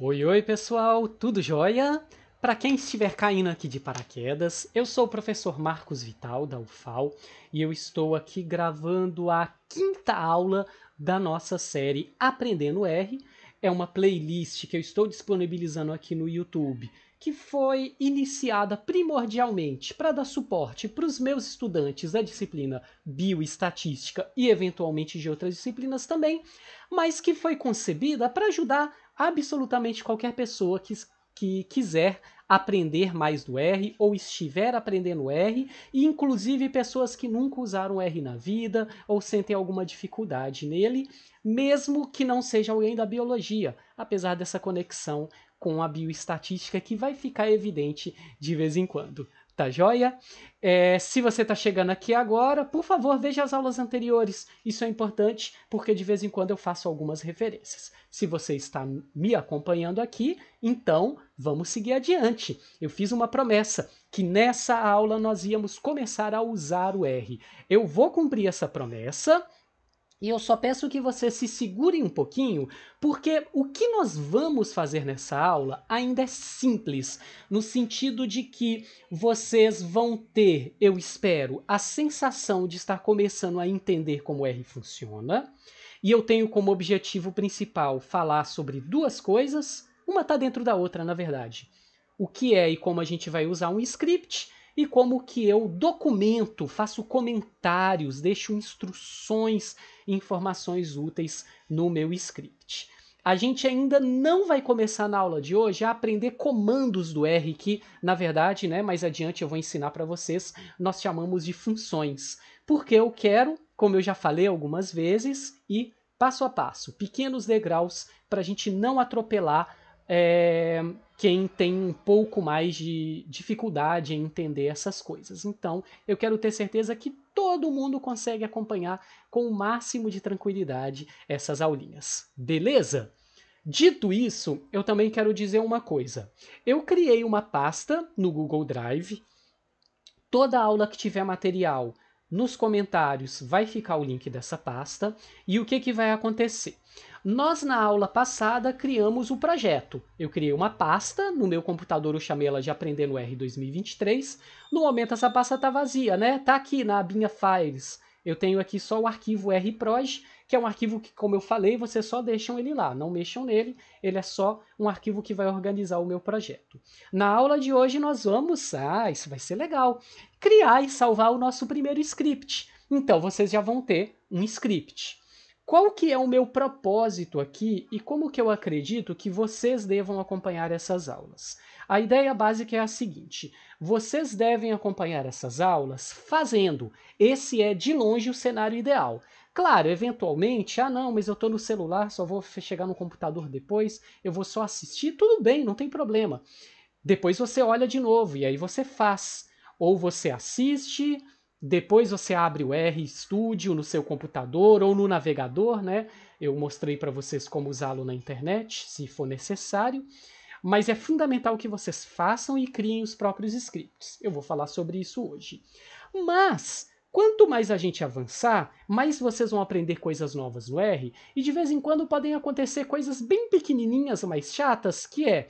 Oi, oi, pessoal, tudo jóia? Para quem estiver caindo aqui de paraquedas, eu sou o professor Marcos Vital, da UFAL, e eu estou aqui gravando a quinta aula da nossa série Aprendendo R. É uma playlist que eu estou disponibilizando aqui no YouTube, que foi iniciada primordialmente para dar suporte para os meus estudantes da disciplina Bioestatística e eventualmente de outras disciplinas também, mas que foi concebida para ajudar absolutamente qualquer pessoa que, que quiser aprender mais do R ou estiver aprendendo R, e inclusive pessoas que nunca usaram R na vida ou sentem alguma dificuldade nele, mesmo que não seja alguém da biologia, apesar dessa conexão com a bioestatística que vai ficar evidente de vez em quando. Tá joia? É, se você está chegando aqui agora, por favor, veja as aulas anteriores. Isso é importante porque de vez em quando eu faço algumas referências. Se você está me acompanhando aqui, então vamos seguir adiante. Eu fiz uma promessa que nessa aula nós íamos começar a usar o R. Eu vou cumprir essa promessa e eu só peço que você se segure um pouquinho, porque o que nós vamos fazer nessa aula ainda é simples, no sentido de que vocês vão ter, eu espero, a sensação de estar começando a entender como R funciona. E eu tenho como objetivo principal falar sobre duas coisas, uma está dentro da outra, na verdade. O que é e como a gente vai usar um script e como que eu documento, faço comentários, deixo instruções, informações úteis no meu script. A gente ainda não vai começar na aula de hoje a aprender comandos do R, que, na verdade, né, mais adiante eu vou ensinar para vocês, nós chamamos de funções. Porque eu quero, como eu já falei algumas vezes, e passo a passo, pequenos degraus para a gente não atropelar é, quem tem um pouco mais de dificuldade em entender essas coisas. Então, eu quero ter certeza que todo mundo consegue acompanhar com o máximo de tranquilidade essas aulinhas. Beleza? Dito isso, eu também quero dizer uma coisa. Eu criei uma pasta no Google Drive. Toda aula que tiver material, nos comentários vai ficar o link dessa pasta. E o que, que vai acontecer? Nós, na aula passada, criamos o um projeto. Eu criei uma pasta, no meu computador eu chamei ela de Aprendendo R 2023. No momento, essa pasta está vazia, né? Está aqui na abinha Files. Eu tenho aqui só o arquivo rproj, que é um arquivo que, como eu falei, vocês só deixam ele lá, não mexam nele, ele é só um arquivo que vai organizar o meu projeto. Na aula de hoje nós vamos, ah, isso vai ser legal, criar e salvar o nosso primeiro script. Então vocês já vão ter um script qual que é o meu propósito aqui e como que eu acredito que vocês devam acompanhar essas aulas. A ideia básica é a seguinte: vocês devem acompanhar essas aulas fazendo. Esse é de longe o cenário ideal. Claro, eventualmente, ah não, mas eu estou no celular, só vou chegar no computador depois, eu vou só assistir, tudo bem, não tem problema. Depois você olha de novo e aí você faz. Ou você assiste, depois você abre o R Studio no seu computador ou no navegador, né? Eu mostrei para vocês como usá-lo na internet, se for necessário. Mas é fundamental que vocês façam e criem os próprios scripts. Eu vou falar sobre isso hoje. Mas Quanto mais a gente avançar, mais vocês vão aprender coisas novas no R, e de vez em quando podem acontecer coisas bem pequenininhas, mais chatas, que é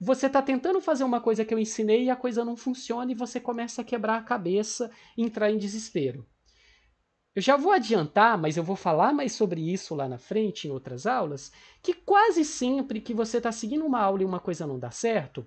você está tentando fazer uma coisa que eu ensinei e a coisa não funciona e você começa a quebrar a cabeça e entrar em desespero. Eu já vou adiantar, mas eu vou falar mais sobre isso lá na frente, em outras aulas, que quase sempre que você está seguindo uma aula e uma coisa não dá certo,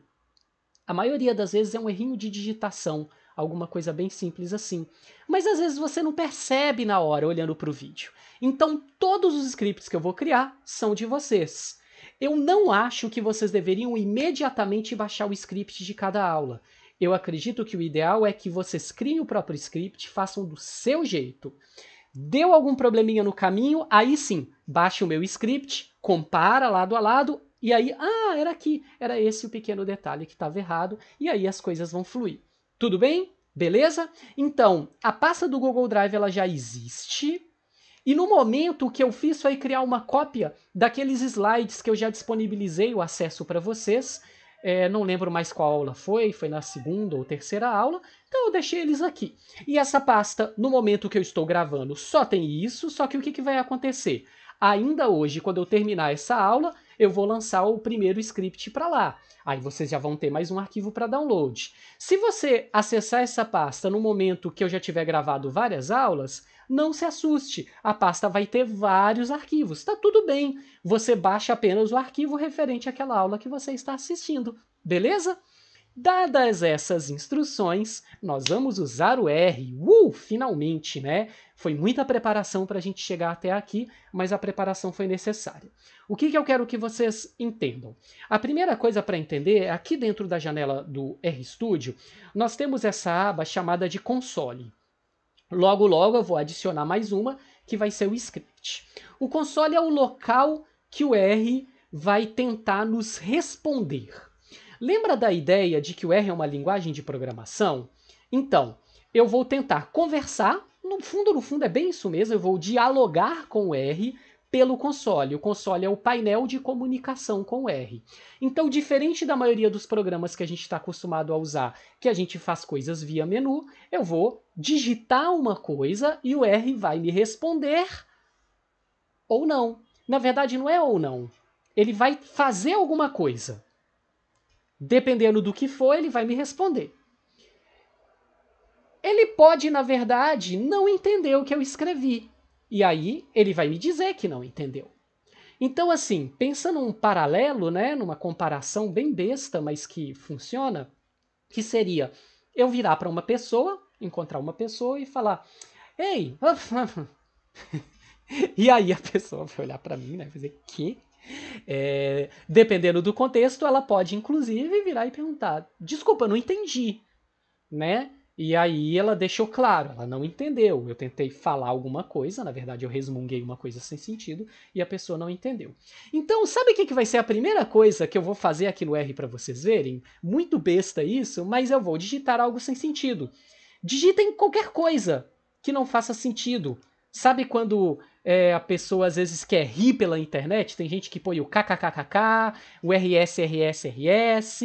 a maioria das vezes é um errinho de digitação, alguma coisa bem simples assim. Mas às vezes você não percebe na hora olhando para o vídeo. Então todos os scripts que eu vou criar são de vocês. Eu não acho que vocês deveriam imediatamente baixar o script de cada aula. Eu acredito que o ideal é que vocês criem o próprio script, façam do seu jeito. Deu algum probleminha no caminho, aí sim, baixa o meu script, compara lado a lado e aí, ah, era aqui, era esse o pequeno detalhe que estava errado, e aí as coisas vão fluir. Tudo bem? Beleza? Então, a pasta do Google Drive ela já existe, e no momento o que eu fiz foi criar uma cópia daqueles slides que eu já disponibilizei o acesso para vocês. É, não lembro mais qual aula foi, foi na segunda ou terceira aula, então eu deixei eles aqui. E essa pasta, no momento que eu estou gravando, só tem isso, só que o que, que vai acontecer? Ainda hoje, quando eu terminar essa aula, eu vou lançar o primeiro script para lá. Aí vocês já vão ter mais um arquivo para download. Se você acessar essa pasta no momento que eu já tiver gravado várias aulas, não se assuste, a pasta vai ter vários arquivos. Está tudo bem, você baixa apenas o arquivo referente àquela aula que você está assistindo, beleza? Dadas essas instruções, nós vamos usar o R. Uh, finalmente, né? Foi muita preparação para a gente chegar até aqui, mas a preparação foi necessária. O que, que eu quero que vocês entendam? A primeira coisa para entender é aqui dentro da janela do RStudio, nós temos essa aba chamada de console. Logo, logo eu vou adicionar mais uma, que vai ser o script. O console é o local que o R vai tentar nos responder. Lembra da ideia de que o R é uma linguagem de programação? Então, eu vou tentar conversar, no fundo, no fundo é bem isso mesmo, eu vou dialogar com o R pelo console. O console é o painel de comunicação com o R. Então, diferente da maioria dos programas que a gente está acostumado a usar, que a gente faz coisas via menu, eu vou digitar uma coisa e o R vai me responder ou não. Na verdade, não é ou não. Ele vai fazer alguma coisa. Dependendo do que for, ele vai me responder. Ele pode, na verdade, não entender o que eu escrevi. E aí ele vai me dizer que não entendeu. Então, assim, pensa num paralelo, né, numa comparação bem besta, mas que funciona, que seria eu virar para uma pessoa, encontrar uma pessoa e falar: "Ei, e aí a pessoa vai olhar para mim, né, vai dizer: "Que?" É, dependendo do contexto, ela pode, inclusive, virar e perguntar: desculpa, não entendi, né? E aí ela deixou claro, ela não entendeu. Eu tentei falar alguma coisa, na verdade eu resmunguei uma coisa sem sentido e a pessoa não entendeu. Então, sabe o que, que vai ser a primeira coisa que eu vou fazer aqui no R para vocês verem? Muito besta isso, mas eu vou digitar algo sem sentido. Digitem qualquer coisa que não faça sentido. Sabe quando é, a pessoa às vezes quer rir pela internet? Tem gente que põe o kkkk, o rsrsrs,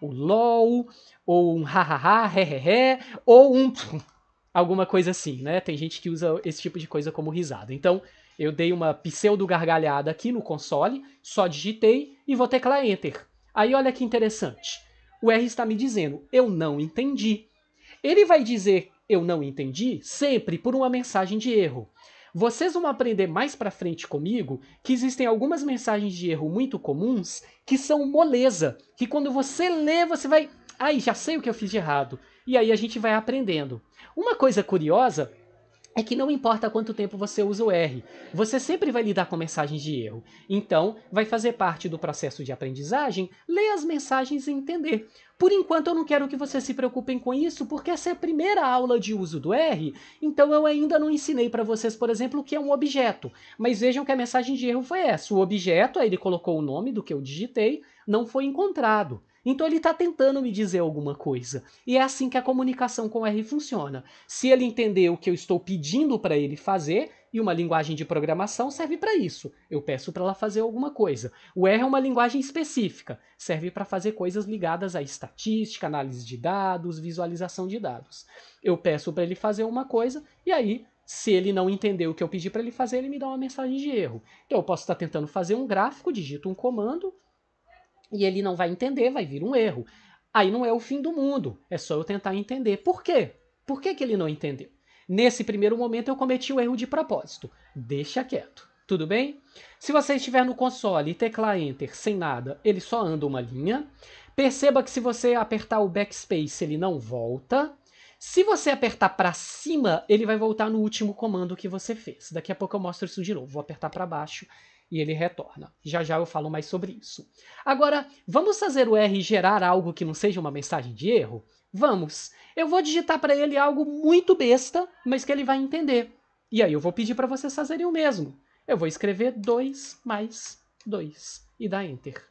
o lol, ou um hahaha, hehehe, ou um alguma coisa assim, né? Tem gente que usa esse tipo de coisa como risada. Então, eu dei uma pseudo gargalhada aqui no console, só digitei e vou teclar enter. Aí olha que interessante. O R está me dizendo: "Eu não entendi". Ele vai dizer eu não entendi sempre por uma mensagem de erro. Vocês vão aprender mais para frente comigo que existem algumas mensagens de erro muito comuns que são moleza, que quando você lê você vai, ai, já sei o que eu fiz de errado. E aí a gente vai aprendendo. Uma coisa curiosa é que não importa quanto tempo você usa o R, você sempre vai lidar com mensagens de erro. Então, vai fazer parte do processo de aprendizagem ler as mensagens e entender. Por enquanto, eu não quero que vocês se preocupem com isso, porque essa é a primeira aula de uso do R, então eu ainda não ensinei para vocês, por exemplo, o que é um objeto. Mas vejam que a mensagem de erro foi essa: o objeto, aí ele colocou o nome do que eu digitei, não foi encontrado. Então ele está tentando me dizer alguma coisa. E é assim que a comunicação com R funciona. Se ele entender o que eu estou pedindo para ele fazer, e uma linguagem de programação serve para isso. Eu peço para ela fazer alguma coisa. O R é uma linguagem específica, serve para fazer coisas ligadas à estatística, análise de dados, visualização de dados. Eu peço para ele fazer uma coisa e aí, se ele não entender o que eu pedi para ele fazer, ele me dá uma mensagem de erro. Então eu posso estar tá tentando fazer um gráfico, digito um comando e ele não vai entender, vai vir um erro. Aí não é o fim do mundo, é só eu tentar entender. Por quê? Por que, que ele não entendeu? Nesse primeiro momento eu cometi o erro de propósito. Deixa quieto, tudo bem? Se você estiver no console e teclar Enter sem nada, ele só anda uma linha. Perceba que se você apertar o Backspace, ele não volta. Se você apertar para cima, ele vai voltar no último comando que você fez. Daqui a pouco eu mostro isso de novo. Vou apertar para baixo e ele retorna. Já já eu falo mais sobre isso. Agora, vamos fazer o R gerar algo que não seja uma mensagem de erro? Vamos. Eu vou digitar para ele algo muito besta, mas que ele vai entender. E aí eu vou pedir para vocês fazerem o mesmo. Eu vou escrever 2 mais 2 e dar Enter.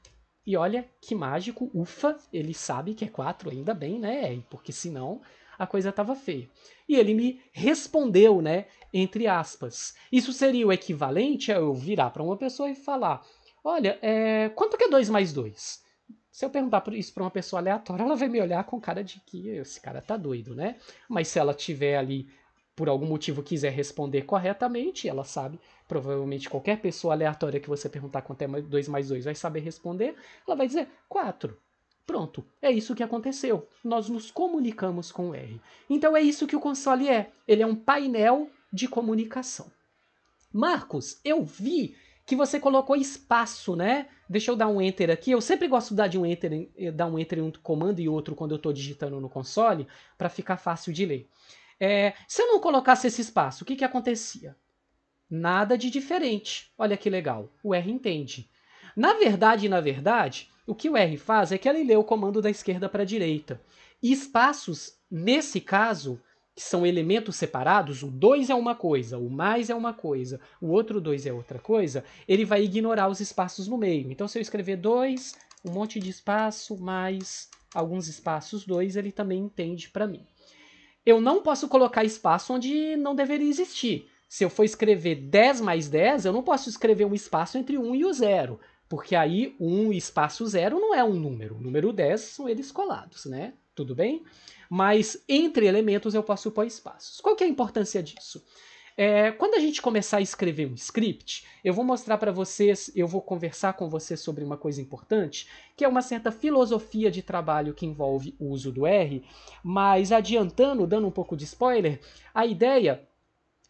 E olha que mágico, ufa, ele sabe que é 4, ainda bem, né, R? Porque senão a coisa estava feia. E ele me respondeu, né? Entre aspas. Isso seria o equivalente a eu virar para uma pessoa e falar: Olha, é, quanto que é 2 mais 2? Se eu perguntar isso para uma pessoa aleatória, ela vai me olhar com cara de que esse cara tá doido, né? Mas se ela tiver ali, por algum motivo, quiser responder corretamente, ela sabe. Provavelmente qualquer pessoa aleatória que você perguntar quanto é 2 mais 2 vai saber responder. Ela vai dizer 4. Pronto, é isso que aconteceu. Nós nos comunicamos com o R. Então é isso que o console é. Ele é um painel de comunicação. Marcos, eu vi que você colocou espaço, né? Deixa eu dar um enter aqui. Eu sempre gosto de dar de um enter, eh, dar um enter em um comando e outro quando eu estou digitando no console, para ficar fácil de ler. É, se eu não colocasse esse espaço, o que, que acontecia? Nada de diferente. Olha que legal. O R entende. Na verdade, na verdade, o que o R faz é que ele lê o comando da esquerda para a direita. E espaços, nesse caso, que são elementos separados, o 2 é uma coisa, o mais é uma coisa, o outro 2 é outra coisa, ele vai ignorar os espaços no meio. Então, se eu escrever 2, um monte de espaço, mais alguns espaços 2, ele também entende para mim. Eu não posso colocar espaço onde não deveria existir. Se eu for escrever 10 mais 10, eu não posso escrever um espaço entre 1 um e o 0. Porque aí 1 um espaço 0 não é um número. O número 10 são eles colados, né? Tudo bem? Mas entre elementos eu posso pôr espaços. Qual que é a importância disso? É, quando a gente começar a escrever um script, eu vou mostrar para vocês, eu vou conversar com vocês sobre uma coisa importante, que é uma certa filosofia de trabalho que envolve o uso do R, mas adiantando, dando um pouco de spoiler, a ideia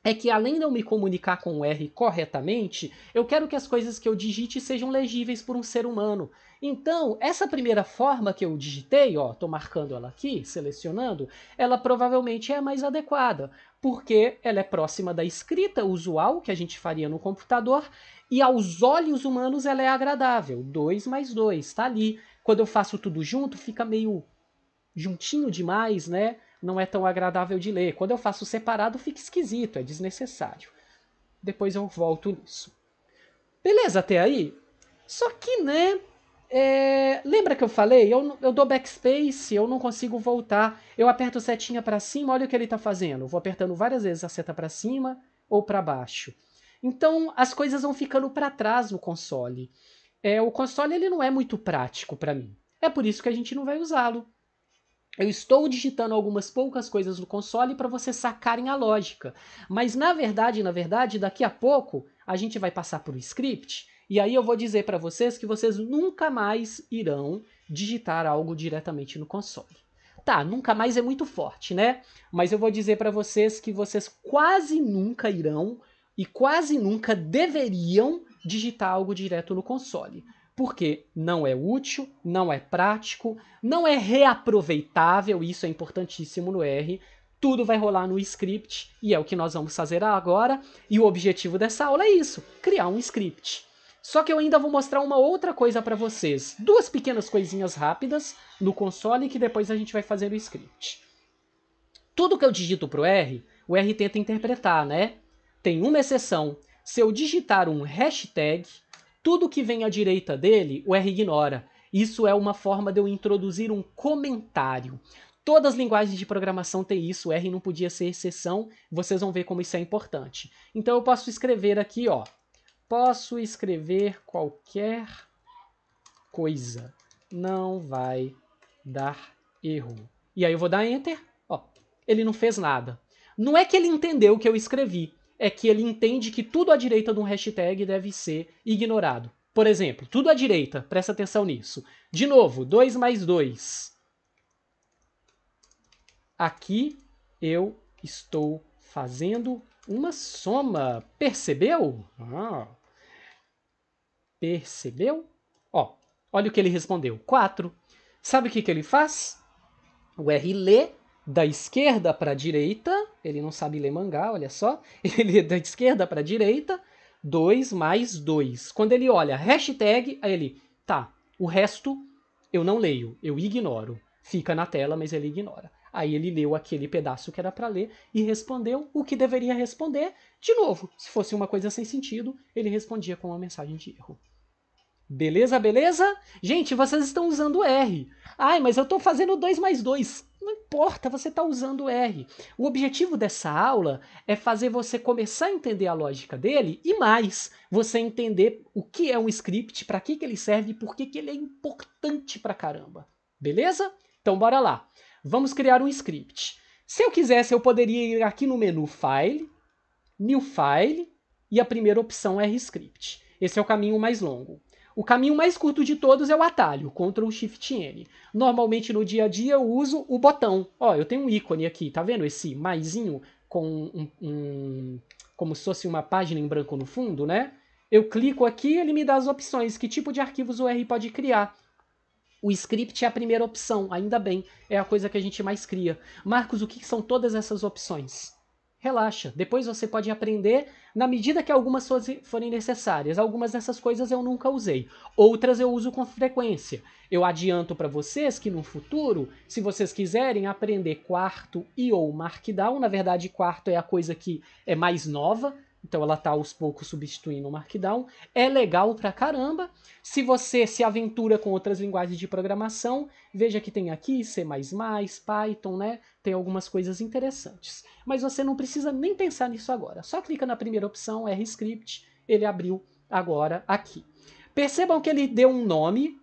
é que além de eu me comunicar com o R corretamente, eu quero que as coisas que eu digite sejam legíveis por um ser humano. Então, essa primeira forma que eu digitei, ó, tô marcando ela aqui, selecionando, ela provavelmente é a mais adequada, porque ela é próxima da escrita usual que a gente faria no computador, e aos olhos humanos ela é agradável. 2 mais 2, tá ali. Quando eu faço tudo junto, fica meio juntinho demais, né? não é tão agradável de ler. Quando eu faço separado, fica esquisito, é desnecessário. Depois eu volto nisso. Beleza até aí? Só que, né? É... Lembra que eu falei? Eu, eu dou backspace, eu não consigo voltar. Eu aperto setinha para cima, olha o que ele está fazendo. vou apertando várias vezes a seta para cima ou para baixo. Então as coisas vão ficando para trás no console. É, o console ele não é muito prático para mim. É por isso que a gente não vai usá-lo. Eu estou digitando algumas poucas coisas no console para vocês sacarem a lógica. Mas na verdade, na verdade, daqui a pouco a gente vai passar por o script e aí eu vou dizer para vocês que vocês nunca mais irão digitar algo diretamente no console. Tá, nunca mais é muito forte, né? Mas eu vou dizer para vocês que vocês quase nunca irão e quase nunca deveriam digitar algo direto no console porque não é útil, não é prático, não é reaproveitável, isso é importantíssimo no R. Tudo vai rolar no script e é o que nós vamos fazer agora. E o objetivo dessa aula é isso: criar um script. Só que eu ainda vou mostrar uma outra coisa para vocês, duas pequenas coisinhas rápidas no console que depois a gente vai fazer o script. Tudo que eu digito para o R, o R tenta interpretar, né? Tem uma exceção. Se eu digitar um hashtag, tudo que vem à direita dele, o R ignora. Isso é uma forma de eu introduzir um comentário. Todas as linguagens de programação têm isso, R não podia ser exceção, vocês vão ver como isso é importante. Então eu posso escrever aqui, ó. Posso escrever qualquer coisa, não vai dar erro. E aí eu vou dar Enter, ó. Ele não fez nada. Não é que ele entendeu o que eu escrevi, é que ele entende que tudo à direita de um hashtag deve ser ignorado. Por exemplo, tudo à direita, presta atenção nisso. De novo, 2 mais 2. Aqui eu estou fazendo uma soma. Percebeu? Ah. Percebeu? Ó, olha o que ele respondeu. 4. Sabe o que, que ele faz? O R lê da esquerda para a direita ele não sabe ler mangá, olha só. Ele é da esquerda para direita, 2 mais 2. Quando ele olha hashtag, aí ele, tá, o resto eu não leio, eu ignoro. Fica na tela, mas ele ignora. Aí ele leu aquele pedaço que era para ler e respondeu o que deveria responder. De novo, se fosse uma coisa sem sentido, ele respondia com uma mensagem de erro. Beleza, beleza? Gente, vocês estão usando R. Ai, mas eu estou fazendo 2 mais 2. Não importa, você está usando o R. O objetivo dessa aula é fazer você começar a entender a lógica dele e mais, você entender o que é um script, para que, que ele serve e por que, que ele é importante para caramba. Beleza? Então bora lá. Vamos criar um script. Se eu quisesse, eu poderia ir aqui no menu File, New File, e a primeira opção é R-Script. Esse é o caminho mais longo. O caminho mais curto de todos é o atalho, Ctrl Shift N. Normalmente no dia a dia eu uso o botão. Ó, eu tenho um ícone aqui, tá vendo esse maisinho com um, um como se fosse uma página em branco no fundo, né? Eu clico aqui e ele me dá as opções, que tipo de arquivos o R pode criar. O script é a primeira opção, ainda bem, é a coisa que a gente mais cria. Marcos, o que são todas essas opções? Relaxa, depois você pode aprender na medida que algumas forem necessárias. Algumas dessas coisas eu nunca usei, outras eu uso com frequência. Eu adianto para vocês que no futuro, se vocês quiserem aprender quarto e ou markdown, na verdade quarto é a coisa que é mais nova, então ela está aos poucos substituindo o Markdown. É legal pra caramba. Se você se aventura com outras linguagens de programação, veja que tem aqui C++, Python, né? Tem algumas coisas interessantes. Mas você não precisa nem pensar nisso agora. Só clica na primeira opção, RScript, ele abriu agora aqui. Percebam que ele deu um nome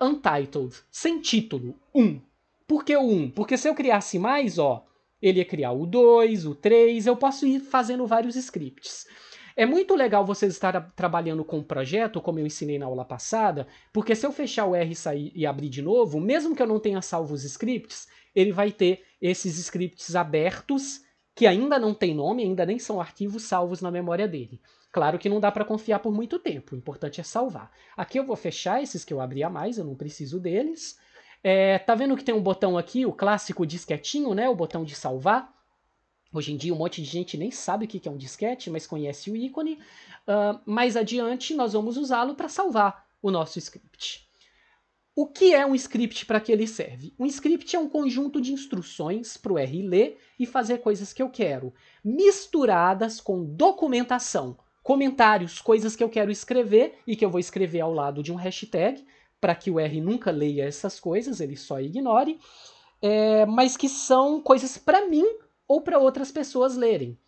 untitled, sem título, 1. Um. Por que o 1? Um? Porque se eu criasse mais, ó, ele ia criar o 2, o 3, eu posso ir fazendo vários scripts. É muito legal vocês estar trabalhando com o projeto, como eu ensinei na aula passada, porque se eu fechar o R e sair e abrir de novo, mesmo que eu não tenha salvo os scripts, ele vai ter esses scripts abertos que ainda não tem nome, ainda nem são arquivos salvos na memória dele. Claro que não dá para confiar por muito tempo, o importante é salvar. Aqui eu vou fechar esses que eu abri a mais, eu não preciso deles. É, tá vendo que tem um botão aqui, o clássico disquetinho, né? O botão de salvar. Hoje em dia um monte de gente nem sabe o que é um disquete, mas conhece o ícone. Uh, mais adiante nós vamos usá-lo para salvar o nosso script. O que é um script para que ele serve? Um script é um conjunto de instruções para o R ler e fazer coisas que eu quero, misturadas com documentação, comentários, coisas que eu quero escrever e que eu vou escrever ao lado de um hashtag, para que o R nunca leia essas coisas, ele só ignore, é, mas que são coisas para mim ou para outras pessoas lerem.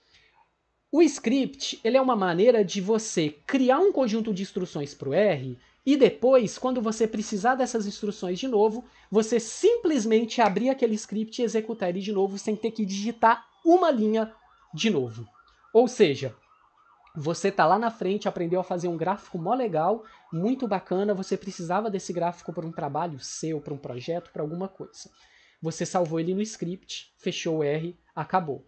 O script ele é uma maneira de você criar um conjunto de instruções para o R e depois, quando você precisar dessas instruções de novo, você simplesmente abrir aquele script e executar ele de novo sem ter que digitar uma linha de novo. Ou seja, você tá lá na frente, aprendeu a fazer um gráfico mó legal, muito bacana, você precisava desse gráfico para um trabalho seu, para um projeto, para alguma coisa. Você salvou ele no script, fechou o R, acabou.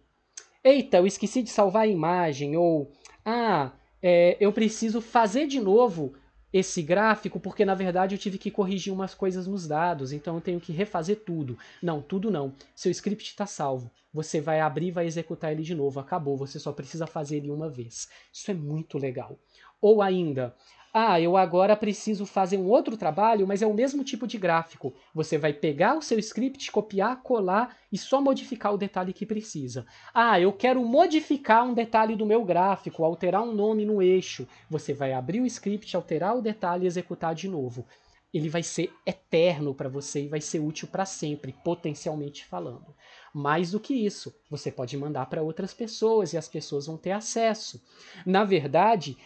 Eita, eu esqueci de salvar a imagem, ou ah, é, eu preciso fazer de novo esse gráfico porque na verdade eu tive que corrigir umas coisas nos dados, então eu tenho que refazer tudo. Não, tudo não. Seu script está salvo. Você vai abrir, vai executar ele de novo. Acabou. Você só precisa fazer ele uma vez. Isso é muito legal. Ou ainda, ah, eu agora preciso fazer um outro trabalho, mas é o mesmo tipo de gráfico. Você vai pegar o seu script, copiar, colar e só modificar o detalhe que precisa. Ah, eu quero modificar um detalhe do meu gráfico, alterar um nome no eixo. Você vai abrir o script, alterar o detalhe e executar de novo. Ele vai ser eterno para você e vai ser útil para sempre, potencialmente falando. Mais do que isso, você pode mandar para outras pessoas e as pessoas vão ter acesso. Na verdade,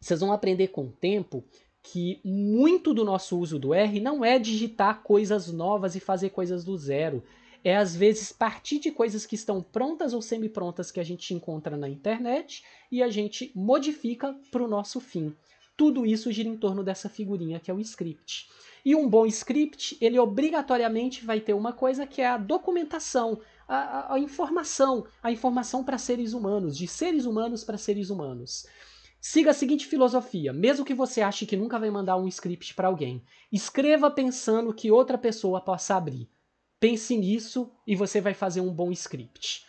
vocês vão aprender com o tempo que muito do nosso uso do R não é digitar coisas novas e fazer coisas do zero. É às vezes partir de coisas que estão prontas ou semi-prontas que a gente encontra na internet e a gente modifica para o nosso fim. Tudo isso gira em torno dessa figurinha que é o script. E um bom script, ele obrigatoriamente vai ter uma coisa que é a documentação, a, a, a informação, a informação para seres humanos, de seres humanos para seres humanos. Siga a seguinte filosofia: mesmo que você ache que nunca vai mandar um script para alguém, escreva pensando que outra pessoa possa abrir. Pense nisso e você vai fazer um bom script.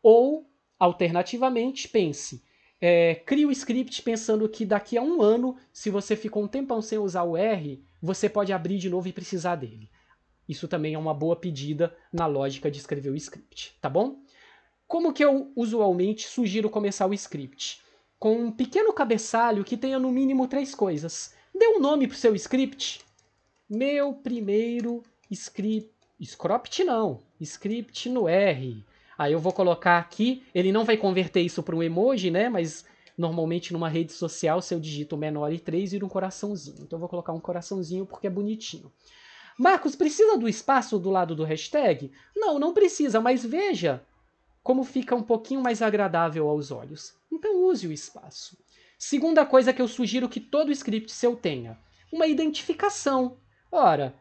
Ou, alternativamente, pense. É, crie o script pensando que daqui a um ano, se você ficou um tempão sem usar o R, você pode abrir de novo e precisar dele. Isso também é uma boa pedida na lógica de escrever o script, tá bom? Como que eu usualmente sugiro começar o script? com um pequeno cabeçalho que tenha no mínimo três coisas. Dê um nome para o seu script. Meu primeiro script. Script não. Script no R. Aí eu vou colocar aqui. Ele não vai converter isso para um emoji, né? Mas normalmente numa rede social, se eu digito menor e três vira um coraçãozinho. Então eu vou colocar um coraçãozinho porque é bonitinho. Marcos, precisa do espaço do lado do hashtag? Não, não precisa, mas veja como fica um pouquinho mais agradável aos olhos. Então use o espaço. Segunda coisa que eu sugiro que todo script seu tenha: uma identificação. Ora,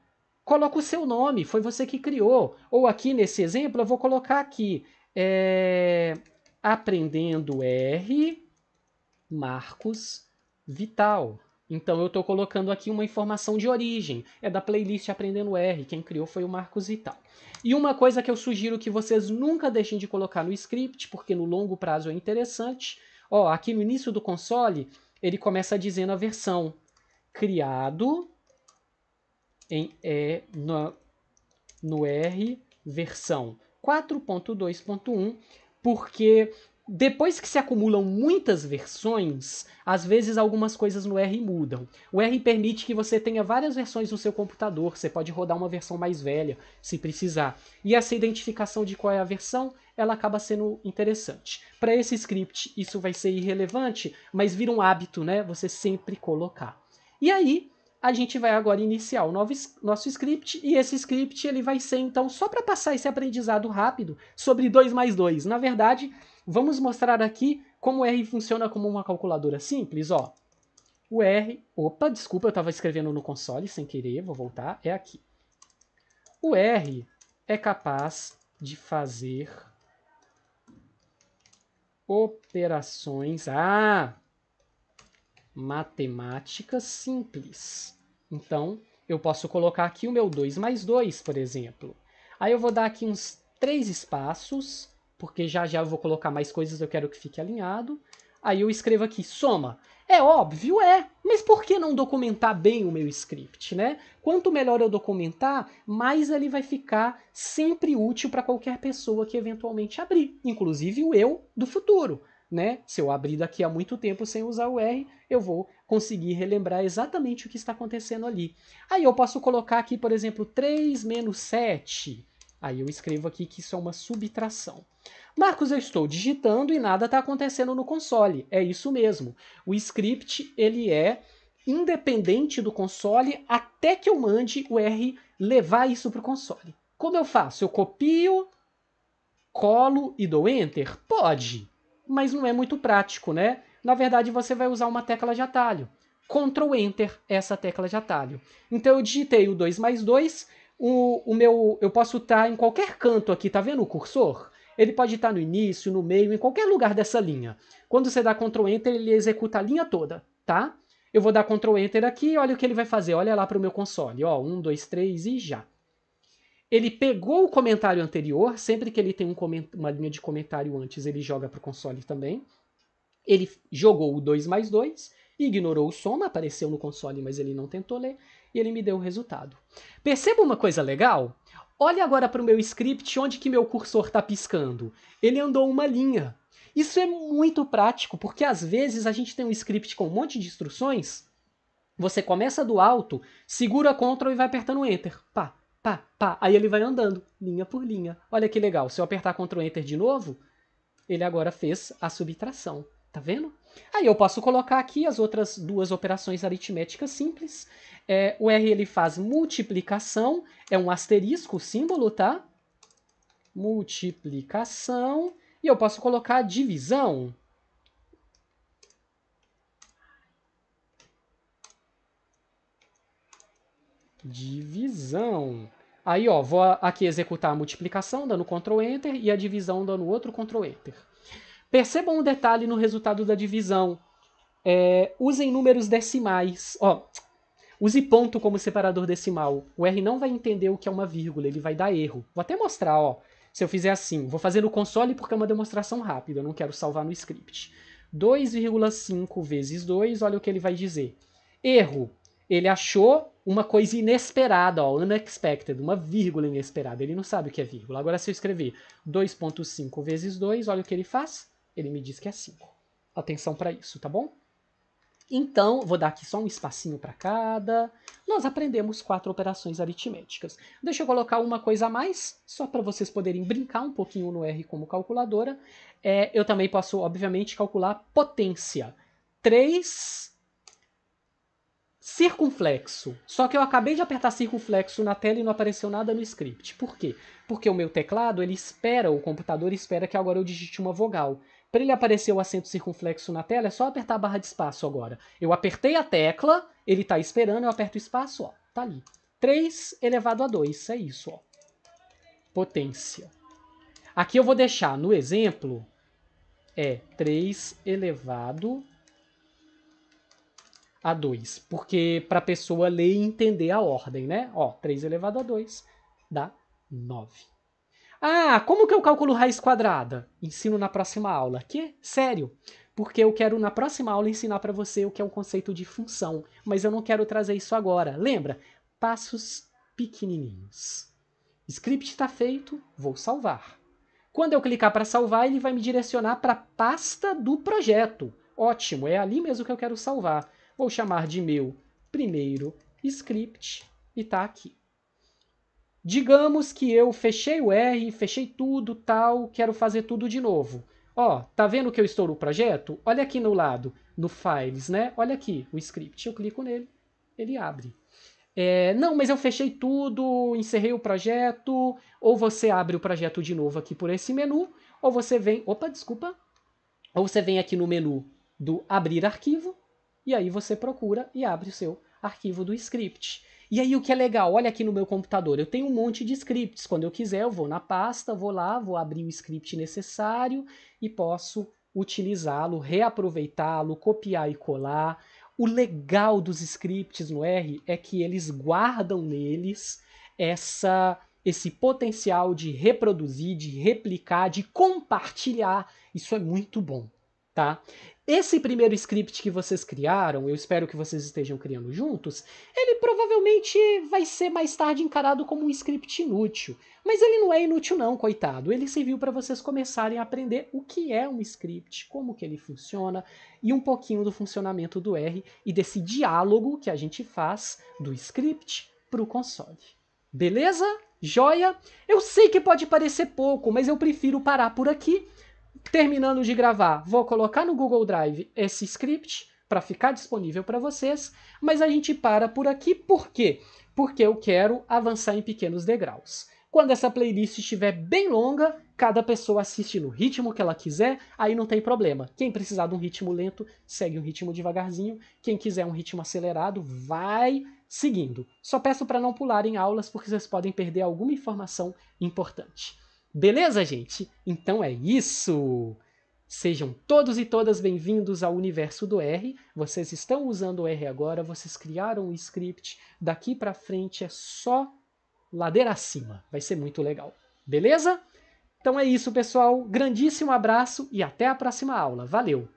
coloca o seu nome, foi você que criou. Ou aqui nesse exemplo, eu vou colocar aqui: é, Aprendendo R, Marcos Vital. Então eu estou colocando aqui uma informação de origem, é da playlist Aprendendo R, quem criou foi o Marcos e tal. E uma coisa que eu sugiro que vocês nunca deixem de colocar no script, porque no longo prazo é interessante, ó, aqui no início do console, ele começa dizendo a versão criado em e, no, no R versão 4.2.1, porque depois que se acumulam muitas versões, às vezes algumas coisas no R mudam. O R permite que você tenha várias versões no seu computador, você pode rodar uma versão mais velha, se precisar. E essa identificação de qual é a versão, ela acaba sendo interessante. Para esse script, isso vai ser irrelevante, mas vira um hábito, né? Você sempre colocar. E aí, a gente vai agora iniciar o novo, nosso script, e esse script ele vai ser, então, só para passar esse aprendizado rápido sobre 2 mais 2. Na verdade Vamos mostrar aqui como o R funciona como uma calculadora simples, ó. O R, opa, desculpa, eu estava escrevendo no console sem querer, vou voltar, é aqui. O R é capaz de fazer operações, ah, matemáticas simples. Então, eu posso colocar aqui o meu 2 mais 2, por exemplo. Aí eu vou dar aqui uns três espaços, porque já já eu vou colocar mais coisas, eu quero que fique alinhado. Aí eu escrevo aqui, soma. É óbvio, é, mas por que não documentar bem o meu script, né? Quanto melhor eu documentar, mais ele vai ficar sempre útil para qualquer pessoa que eventualmente abrir, inclusive o eu do futuro, né? Se eu abrir daqui a muito tempo sem usar o R, eu vou conseguir relembrar exatamente o que está acontecendo ali. Aí eu posso colocar aqui, por exemplo, 3 menos 7, Aí eu escrevo aqui que isso é uma subtração. Marcos, eu estou digitando e nada está acontecendo no console. É isso mesmo. O script ele é independente do console até que eu mande o R levar isso para o console. Como eu faço? Eu copio, colo e dou Enter? Pode, mas não é muito prático, né? Na verdade, você vai usar uma tecla de atalho. Ctrl Enter, essa tecla de atalho. Então eu digitei o 2 mais 2 o, o meu, eu posso estar tá em qualquer canto aqui, tá vendo o cursor? Ele pode estar tá no início, no meio, em qualquer lugar dessa linha. Quando você dá Ctrl Enter, ele executa a linha toda, tá? Eu vou dar Ctrl Enter aqui e olha o que ele vai fazer. Olha lá para o meu console, ó, 1, 2, 3 e já. Ele pegou o comentário anterior, sempre que ele tem um uma linha de comentário antes, ele joga para o console também. Ele jogou o 2 mais 2, ignorou o soma, apareceu no console, mas ele não tentou ler e ele me deu o resultado. Perceba uma coisa legal? Olha agora para o meu script onde que meu cursor está piscando. Ele andou uma linha. Isso é muito prático, porque às vezes a gente tem um script com um monte de instruções, você começa do alto, segura Ctrl e vai apertando Enter. Pá, pá, pá. Aí ele vai andando, linha por linha. Olha que legal, se eu apertar Ctrl Enter de novo, ele agora fez a subtração. Tá vendo? Aí eu posso colocar aqui as outras duas operações aritméticas simples. É, o R ele faz multiplicação, é um asterisco o símbolo, tá? Multiplicação, e eu posso colocar divisão. Divisão. Aí, ó, vou aqui executar a multiplicação, dando Ctrl Enter, e a divisão dando outro Ctrl Enter. Percebam um detalhe no resultado da divisão. É, usem números decimais. Ó, use ponto como separador decimal. O R não vai entender o que é uma vírgula, ele vai dar erro. Vou até mostrar, ó. Se eu fizer assim, vou fazer no console porque é uma demonstração rápida, eu não quero salvar no script. 2,5 vezes 2, olha o que ele vai dizer. Erro. Ele achou uma coisa inesperada, ó, unexpected, uma vírgula inesperada. Ele não sabe o que é vírgula. Agora, se eu escrever 2,5 vezes 2, olha o que ele faz. Ele me diz que é 5. Atenção para isso, tá bom? Então, vou dar aqui só um espacinho para cada. Nós aprendemos quatro operações aritméticas. Deixa eu colocar uma coisa a mais, só para vocês poderem brincar um pouquinho no R como calculadora. É, eu também posso, obviamente, calcular potência. 3 circunflexo. Só que eu acabei de apertar circunflexo na tela e não apareceu nada no script. Por quê? Porque o meu teclado, ele espera, o computador espera que agora eu digite uma vogal. Para ele aparecer o acento circunflexo na tela, é só apertar a barra de espaço agora. Eu apertei a tecla, ele está esperando, eu aperto o espaço, ó, tá ali. 3 elevado a 2, é isso, ó. Potência. Aqui eu vou deixar no exemplo, é 3 elevado a 2, porque para a pessoa ler e entender a ordem, né? Ó, 3 elevado a 2 dá 9. Ah, como que eu calculo raiz quadrada? Ensino na próxima aula. Que? Sério? Porque eu quero na próxima aula ensinar para você o que é um conceito de função, mas eu não quero trazer isso agora. Lembra? Passos pequenininhos. Script está feito, vou salvar. Quando eu clicar para salvar, ele vai me direcionar para a pasta do projeto. Ótimo, é ali mesmo que eu quero salvar. Vou chamar de meu primeiro script e está aqui. Digamos que eu fechei o R, fechei tudo, tal, quero fazer tudo de novo. Ó, tá vendo que eu estou no projeto? Olha aqui no lado, no Files, né? Olha aqui, o script. Eu clico nele, ele abre. É, não, mas eu fechei tudo, encerrei o projeto. Ou você abre o projeto de novo aqui por esse menu, ou você vem. Opa, desculpa. Ou você vem aqui no menu do abrir arquivo, e aí você procura e abre o seu arquivo do script. E aí o que é legal, olha aqui no meu computador, eu tenho um monte de scripts. Quando eu quiser, eu vou na pasta, vou lá, vou abrir o script necessário e posso utilizá-lo, reaproveitá-lo, copiar e colar. O legal dos scripts no R é que eles guardam neles essa esse potencial de reproduzir, de replicar, de compartilhar. Isso é muito bom tá? Esse primeiro script que vocês criaram, eu espero que vocês estejam criando juntos, ele provavelmente vai ser mais tarde encarado como um script inútil. Mas ele não é inútil não, coitado. Ele serviu para vocês começarem a aprender o que é um script, como que ele funciona e um pouquinho do funcionamento do R e desse diálogo que a gente faz do script para o console. Beleza? Joia? Eu sei que pode parecer pouco, mas eu prefiro parar por aqui terminando de gravar, vou colocar no Google Drive esse script para ficar disponível para vocês, mas a gente para por aqui por quê? Porque eu quero avançar em pequenos degraus. Quando essa playlist estiver bem longa, cada pessoa assiste no ritmo que ela quiser, aí não tem problema. Quem precisar de um ritmo lento, segue um ritmo devagarzinho. Quem quiser um ritmo acelerado, vai seguindo. Só peço para não pularem aulas, porque vocês podem perder alguma informação importante. Beleza, gente? Então é isso! Sejam todos e todas bem-vindos ao universo do R. Vocês estão usando o R agora, vocês criaram o script. Daqui para frente é só ladeira acima. Vai ser muito legal. Beleza? Então é isso, pessoal. Grandíssimo abraço e até a próxima aula. Valeu!